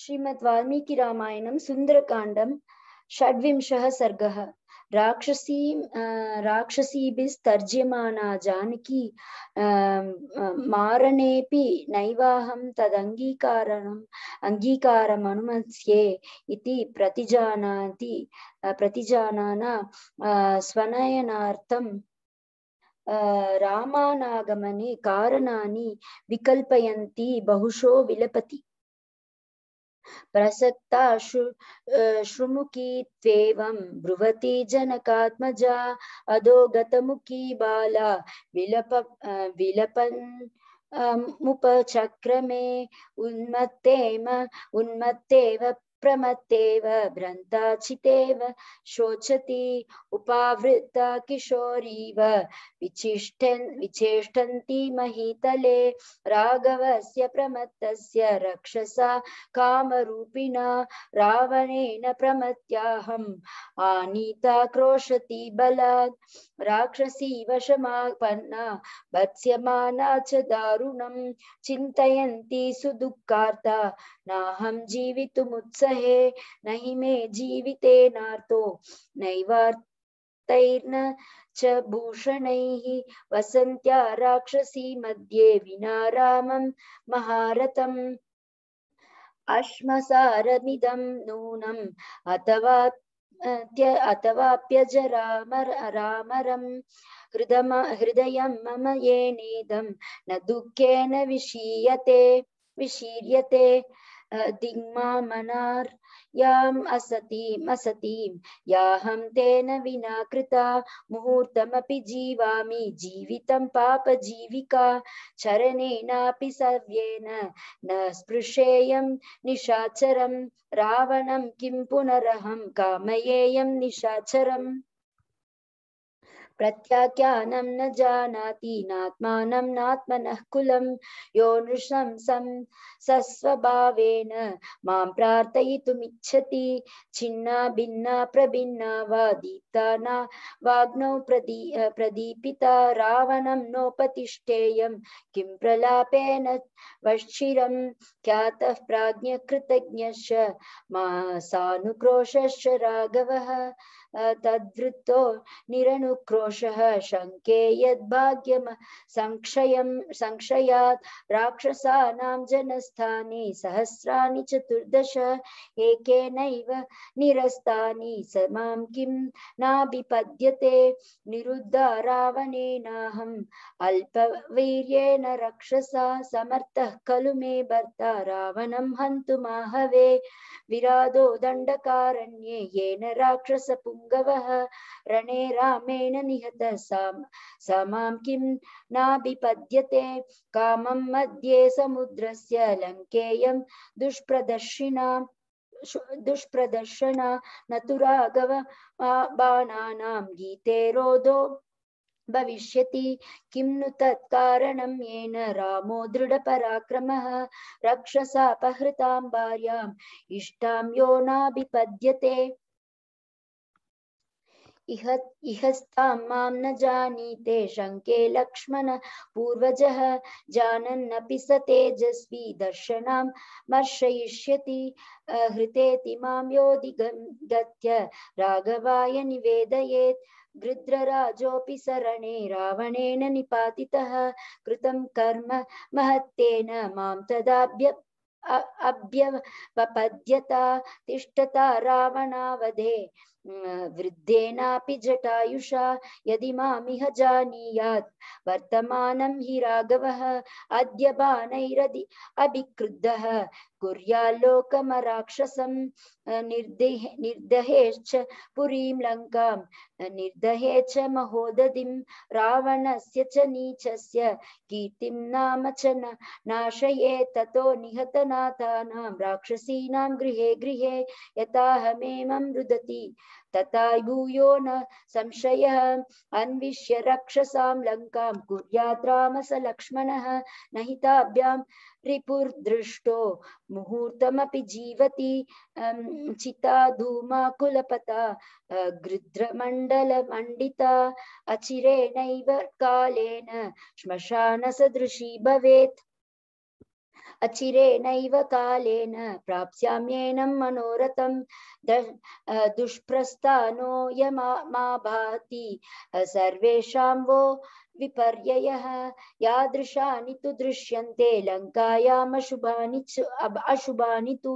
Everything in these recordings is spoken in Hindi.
श्रीमद् वाल्मीकि रामायणं सुन्दरकाण्डं षड्विंशः सर्गः राक्षसी राक्षसीभिस्तर्ज्यमाना जानकी मारणेऽपि नैवाहं तदङ्गीकारणम् अङ्गीकारम् अनुमस्ये इति प्रतिजानाति प्रतिजानान स्वनयनार्थं रामानागमने कारणानि विकल्पयन्ति बहुशो विलपति प्रसक्ता श्रुमुखी त्वेवं ब्रुवती जनकात्मजा अधोगतमुखी बाला विलप विलपन् मुपचक्रमे उन्मत्तेम उन्मत्तेव प्रमत्व भ्रन्ताचितेव शोचति उपावृत्ता किशोरीव विचिष्ठन् विचेष्टन्ति महीतले से प्रमत् रक्षसा कामरूपिणा रावणेन प्रमत्याहम् आनीता क्रोशति बला राक्षसी वशमापन्ना भत्स्यमाना च दारुणं चिन्तयन्ती सुदुःखार्ता नाहं जीवितुमुत्सरे रहे नहि मे जीविते नार्तो नैवार्तैर्न च भूषणैः वसन्त्या राक्षसी मध्ये विना रामं महारथम् अश्मसारमिदं नूनम् अथवा अथवाप्यज राम रामरं हृदम हृदयं मम येनेदं न दुःखेन विशीयते विशीर्यते दिग्मा मनार याम् असतीम् असतीम् याहं तेन विना कृता मुहूर्तमपि जीवामि जीवितं पापजीविका चरणेनापि सव्येन न स्पृशेयं निशाचरं रावणं किं पुनरहं कामयेयं निशाचरम् प्रत्याख्यानं न जानाति नात्मानं नात्मनः कुलं यो नृशंसं सस्वभावेन मां प्रार्थयितुमिच्छति छिन्ना भिन्ना प्रभिन्ना वा दीप्ता न वाग्नौ प्रदी प्रदीपिता रावणं नोपतिष्ठेयं किं प्रलापेन वक्षिरं ख्यातः प्राज्ञकृतज्ञश्च मा सानुक्रोशश्च राघवः तद्वृत्तो निरनुक्रोशः शङ्के यद्भाग्यम संक्षयं संक्षयात् राक्षसानां जनस्थानि सहस्राणि चतुर्दश एकेनैव निरस्तानि स मां किं नाभिपद्यते निरुद्धा अल्पवीर्येण रक्षसा समर्थः खलु मे भर्ता रावणं हन्तुमाहवे विरादो दण्डकारण्ये येन राक्षसपुं पुङ्गवः रणे रामेण निहतः साम स मां किं नाभिपद्यते कामं मध्ये समुद्रस्य लङ्केयं दुष्प्रदर्शिना दुष्प्रदर्शना न तु राघव बाणानां गीते रोधो भविष्यति किं नु तत्कारणं येन रामो दृढपराक्रमः रक्षसापहृतां भार्याम् इष्टां यो नाभिपद्यते न जानीते शङ्के लक्ष्मण पूर्वजः जानन्नपि स तेजस्वी दर्शनां मर्शयिष्यति हृतेति मां योधि गत्य राघवाय निवेदयेत् सरणे रावणेन निपातितः कृतं कर्म महत्तेन मां तदाभ्य अभ्यवपद्यता तिष्ठता रावणावधे वृद्धेना जटायुषा यदि मिह जानीयात् वर्तमान हि राघव अद्य बाणैरदि अभिक्रुद्धः कुर्याल्लोकमराक्षसं निर्देह निर्दहेश्च पुरीं लंका निर्दहे च महोदधिं रावणस्य च नीचस्य कीर्तिं नाम च नाशये ततो निहतनाथानां राक्षसीनां गृहे गृहे यथाहमेमं रुदति तथा भूयो न संशय अन्विष्य रक्षसा लंका कुर्यात् स लक्ष्मण नहिताभ्या रिपुर्दृष्टो मुहूर्तमपि जीवति अं, चिता धूमाकुलपता मंडिता अचिरेणैव कालेन श्मशानसदृशी भवेत् अचिरेणैव कालेन प्राप्स्याम्येनं मनोरथं दुष्प्रस्थानो य मा भाति सर्वेषां वो विपर्ययः यादृशानि तु दृश्यन्ते लङ्कायाम् अशुभानि अशुभानि तु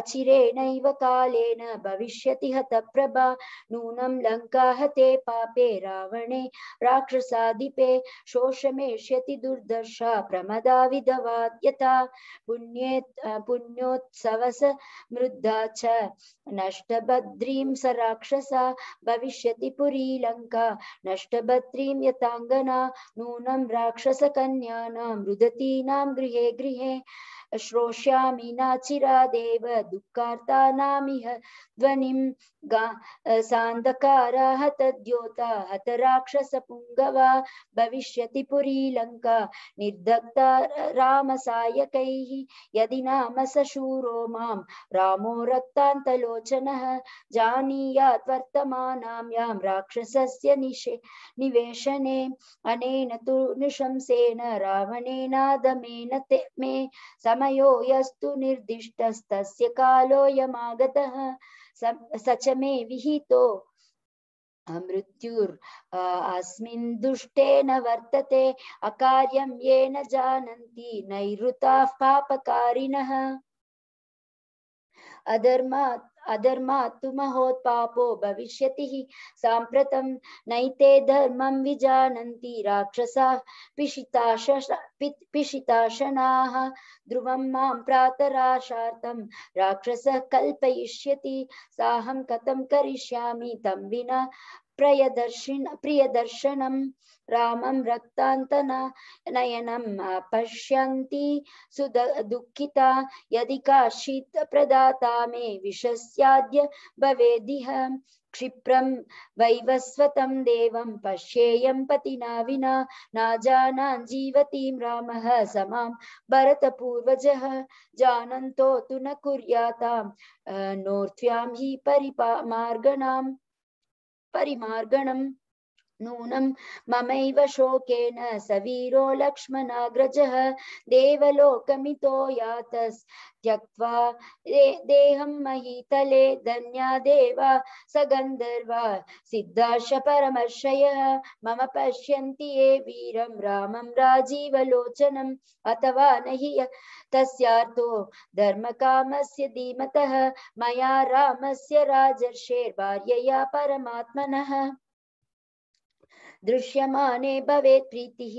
अचिरेणैव कालेन भविष्यति हतप्रभा नूनं लङ्का हते पापे रावणे राक्षसाधिपे शोषमेष्यति दुर्दशा प्रमदा विधवाद्यता पुण्ये पुण्योत्सवस मृद्धा च नष्टभद्रीं स राक्षसा भविष्यति पुरी लङ्का नष्टभद्रीं यताङ्गना नूनम नाम रुदती नाम गृहे गृहे श्रोष्यामि नाचिरादेव दुःखार्तानामिह ध्वनिं गा सान्धकाराः तद्योता हतराक्षसपुङ्गवा भविष्यति पुरी लङ्का निर्धक्ता रामसायकैः यदि नाम स शूरो मां रामो रक्तान्तलोचनः जानीयात् वर्तमानां यां राक्षसस्य निशे निवेशने अनेन तु निशंसेन रावणेनादमेन ते मे समयो यस्तु निर्दिष्टस्तस्य कालोऽयमागतः स च मे विहितो मृत्युर् अस्मिन् दुष्टेन वर्तते अकार्यं येन जानन्ति नैरुताः पापकारिणः अधर्मात् अधर्मात् भविष्य सांप्रत साम्प्रतं नैते धर्मं विजानन्ति राक्षसाः पिशिताश पिशिताशनाः ध्रुवं मां प्रातराशार्थं राक्षसः कल्पयिष्यति साहं कथं करिष्यामि तं विना प्रयदर्शिन प्रियदर्शनं रामं रक्तान्तन नयनम् अपश्यन्ति सुद यदि काचित् प्रदाता मे विशस् स्याद्य भवेदिह क्षिप्रम वैवस्वतं देवं पश्येयं पतिना विना नाजानान् रामः जानन्तो तु न कुर्यातां नोर्त्व्यां हि परिपा नूनम ममैव शोकेन स वीरो लक्ष्मणाग्रजः देवलोकमितो यातस् त्यक्त्वा दे, देहं महीतले धन्या देवा स गन्धर्वा सिद्धाश परमर्षयः मम पश्यन्ति ये वीरं रामं राजीवलोचनम् अथवा न हि तस्यार्थो धर्मकामस्य धीमतः मया रामस्य राजर्षेर्भार्यया परमात्मनः दृश्यमाने भवेत् प्रीतिः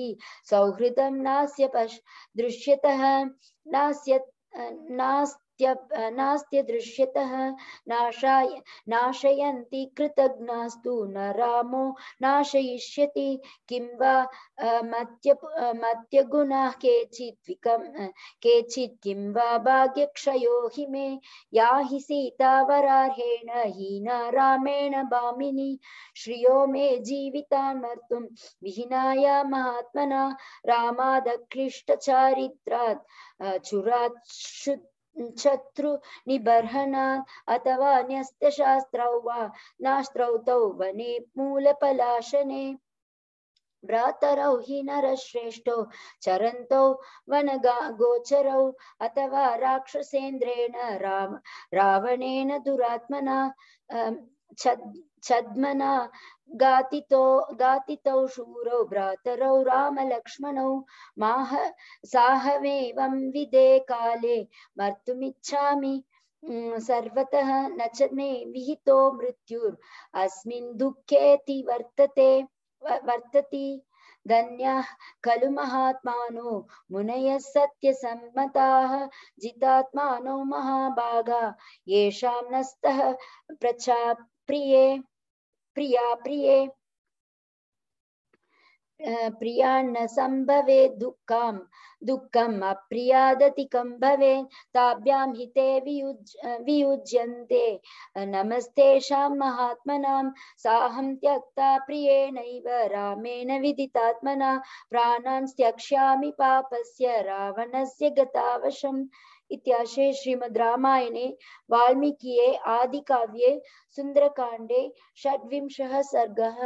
सौहृदं नास्य पश् दृश्यतः नास्य नास् नास्त्य दृश्यतः नाशाय नाशयन्ति कृतज्ञास्तु न रामो नाशयिष्यति किं वा मत्य मत्यगुणाः केचित् केचित् किं वा भाग्यक्षयो हि मे या सीतावरार्हेण हीना रामेण भामिनी श्रियो मे महात्मना रामादक्लिष्टचारित्रात् चुरात् शत्रु निबर्हणात् अथवा न्यस्तशास्त्रौ वा नास्त्रौतौ वने मूलपलाशने भ्रातरौ हि नरश्रेष्ठो चरन्तौ वनगा गोचरौ अथवा राक्षसेन्द्रेण राम रावणेन दुरात्मना छद्मना गातितो गातितौ शूरौ भ्रातरौ रामलक्ष्मणौ माह साहमेवं विदे काले मर्तुमिच्छामि सर्वतः न च मे विहितो मृत्युर् दुःखेति वर्तते वर्तति धन्यः खलु महात्मानो मुनयः सत्यसम्मताः जितात्मानो महाभागा येषां नस्तः प्रचा प्रिये प्रिया प्रिये प्रिया न संभवे दुःखं दुःखम् अप्रियादतिकं भवेत् ताभ्यां हिते वियुज् वियुज्यन्ते नमस्तेषां महात्मनां साहं त्यक्ता प्रियेणैव रामेण विदितात्मना प्राणान् त्यक्ष्यामि पापस्य रावणस्य गतावशम् इत्याशे श्रीमद् रामायणे वाल्मीकिये आदिकाव्ये सुन्दरकाण्डे षड्विंशः सर्गः